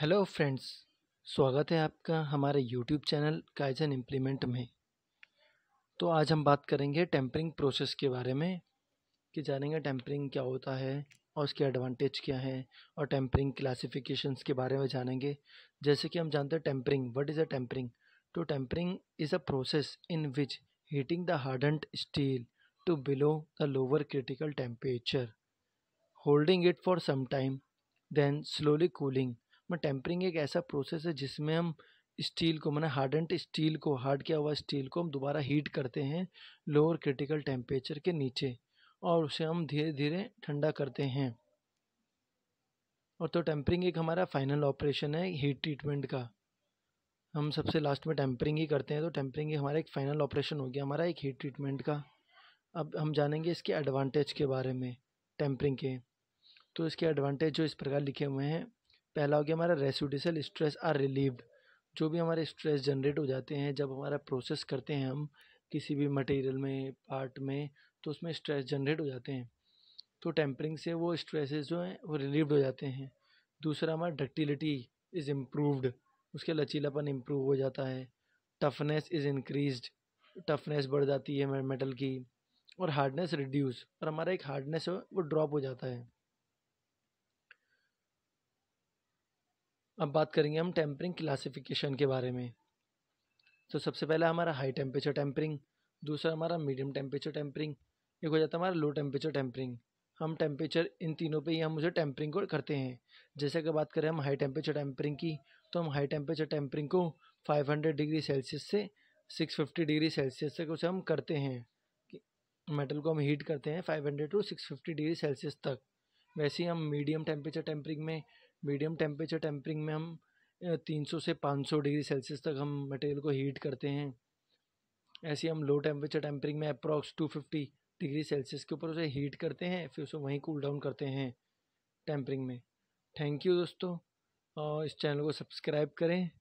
hello friends स्वागत है आपका हमारे यूट्यूब चैनल काइजन इम्प्लीमेंट में तो आज हम बात करेंगे टेम्परिंग प्रोसेस के बारे में कि जानेंगे टेम्परिंग क्या होता है और उसके एडवांटेज क्या हैं और टेम्परिंग क्लासिफिकेशंस के बारे में जानेंगे जैसे कि हम जानते हैं tempering what is a tempering to tempering is a process in which heating the hardened steel to below the lower critical temperature holding it for some time then slowly cooling में टेम्परिंग एक ऐसा process है जिसमें हम steel को मैंने हार्डेंट steel को hard किया हुआ स्टील को हम दोबारा हीट करते हैं लोअर क्रिटिकल टेम्परेचर के नीचे और उसे हम धीरे धीरे ठंडा करते हैं और तो टेम्परिंग एक हमारा फाइनल ऑपरेशन है हीट ट्रीटमेंट का हम सबसे लास्ट में टेम्परिंग ही करते हैं तो टेम्परिंग ही हमारा एक फाइनल ऑपरेशन हो गया हमारा एक हीट ट्रीटमेंट का अब हम जानेंगे इसके एडवांटेज के बारे में टेम्परिंग के तो इसके एडवांटेज जो इस प्रकार लिखे हुए हैं पहला हो गया हमारा रेसिडिसल स्ट्रेस आर रिलीव्ड जो भी हमारे स्ट्रेस जनरेट हो जाते हैं जब हमारा प्रोसेस करते हैं हम किसी भी मटेरियल में पार्ट में तो उसमें स्ट्रेस जनरेट हो जाते हैं तो टेम्परिंग से वो स्ट्रेसेस जो हैं वो रिलीव्ड हो जाते हैं दूसरा हमारा डक्टिलिटी इज़ इम्प्रूवड उसके लचीलापन इम्प्रूव हो जाता है टफनेस इज़ इंक्रीज टफनेस बढ़ जाती है मेटल की और हार्डनेस रिड्यूस और हमारा एक हार्डनेस वो ड्रॉप हो जाता है अब बात करेंगे हम टेम्परिंग क्लासिफिकेशन के बारे में तो सबसे पहले हमारा हाई टेम्परेचर टेम्परिंग दूसरा हमारा मीडियम टेम्परेचर टेम्परिंग एक हो जाता है हमारा लो टेम्परेचर टेम्परिंग हम टेम्परेचर इन तीनों पे ही हम उसे टेम्परिंग को करते हैं जैसे अगर बात करें हम हाई टेम्परेचर टेम्परिंग की तो हम हाई टेम्परेचर टेम्परिंग को 500 डिग्री सेल्सियस से 650 डिग्री सेल्सियस तक उसे हम करते हैं मेटल को हम हीट करते हैं 500 टू 650 डिग्री सेल्सियस तक वैसे ही हम मीडियम टेम्परेचर टेम्परिंग में मीडियम टेम्परेचर टेम्परिंग में हम 300 से 500 डिग्री सेल्सियस तक हम मटेरियल को हीट करते हैं ऐसे हम लो टेम्परेचर टेम्परिंग में अप्रॉक्स 250 डिग्री सेल्सियस के ऊपर उसे हीट करते हैं फिर उसे वहीं कूल डाउन करते हैं टेम्परिंग में थैंक यू दोस्तों और इस चैनल को सब्सक्राइब करें